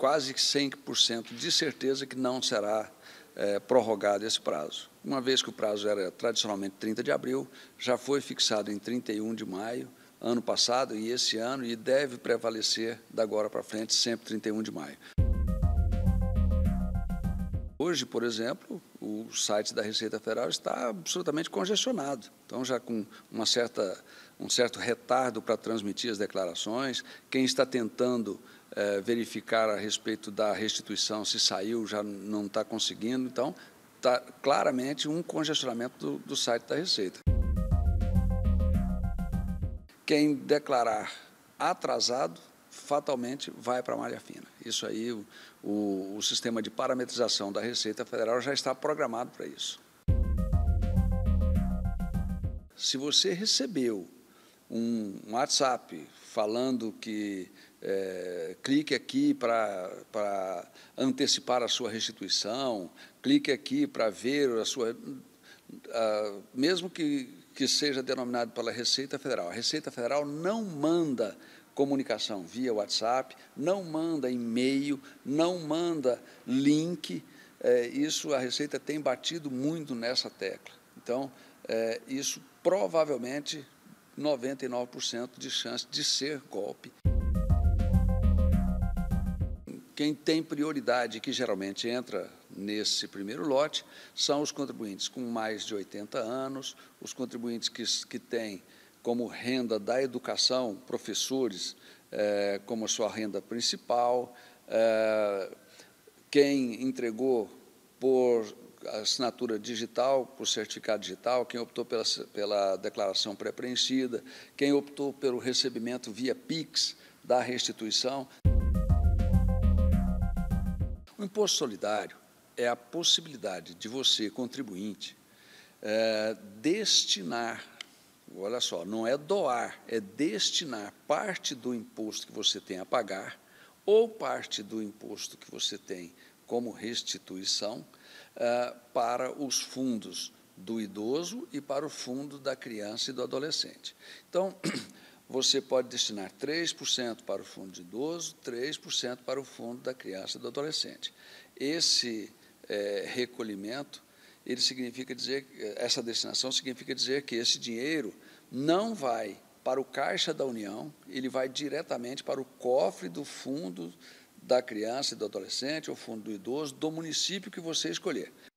quase 100% de certeza que não será é, prorrogado esse prazo. Uma vez que o prazo era tradicionalmente 30 de abril, já foi fixado em 31 de maio, ano passado e esse ano, e deve prevalecer da agora para frente, sempre 31 de maio. Hoje, por exemplo, o site da Receita Federal está absolutamente congestionado. Então, já com uma certa, um certo retardo para transmitir as declarações, quem está tentando é, verificar a respeito da restituição, se saiu, já não está conseguindo. Então, está claramente um congestionamento do, do site da Receita. Quem declarar atrasado, fatalmente vai para a malha fina. Isso aí, o, o, o sistema de parametrização da Receita Federal já está programado para isso. Se você recebeu um WhatsApp falando que é, clique aqui para antecipar a sua restituição, clique aqui para ver a sua. A, mesmo que, que seja denominado pela Receita Federal, a Receita Federal não manda comunicação via WhatsApp, não manda e-mail, não manda link. É, isso a Receita tem batido muito nessa tecla. Então, é, isso provavelmente 99% de chance de ser golpe. Quem tem prioridade, que geralmente entra nesse primeiro lote, são os contribuintes com mais de 80 anos, os contribuintes que, que têm como renda da educação professores eh, como sua renda principal, eh, quem entregou por assinatura digital, por certificado digital, quem optou pela, pela declaração pré-preenchida, quem optou pelo recebimento via PIX da restituição. O imposto solidário é a possibilidade de você, contribuinte, é, destinar, olha só, não é doar, é destinar parte do imposto que você tem a pagar ou parte do imposto que você tem como restituição é, para os fundos do idoso e para o fundo da criança e do adolescente. Então, você pode destinar 3% para o fundo de idoso, 3% para o fundo da criança e do adolescente. Esse é, recolhimento, ele significa dizer, essa destinação significa dizer que esse dinheiro não vai para o caixa da União, ele vai diretamente para o cofre do fundo da criança e do adolescente, ou fundo do idoso, do município que você escolher.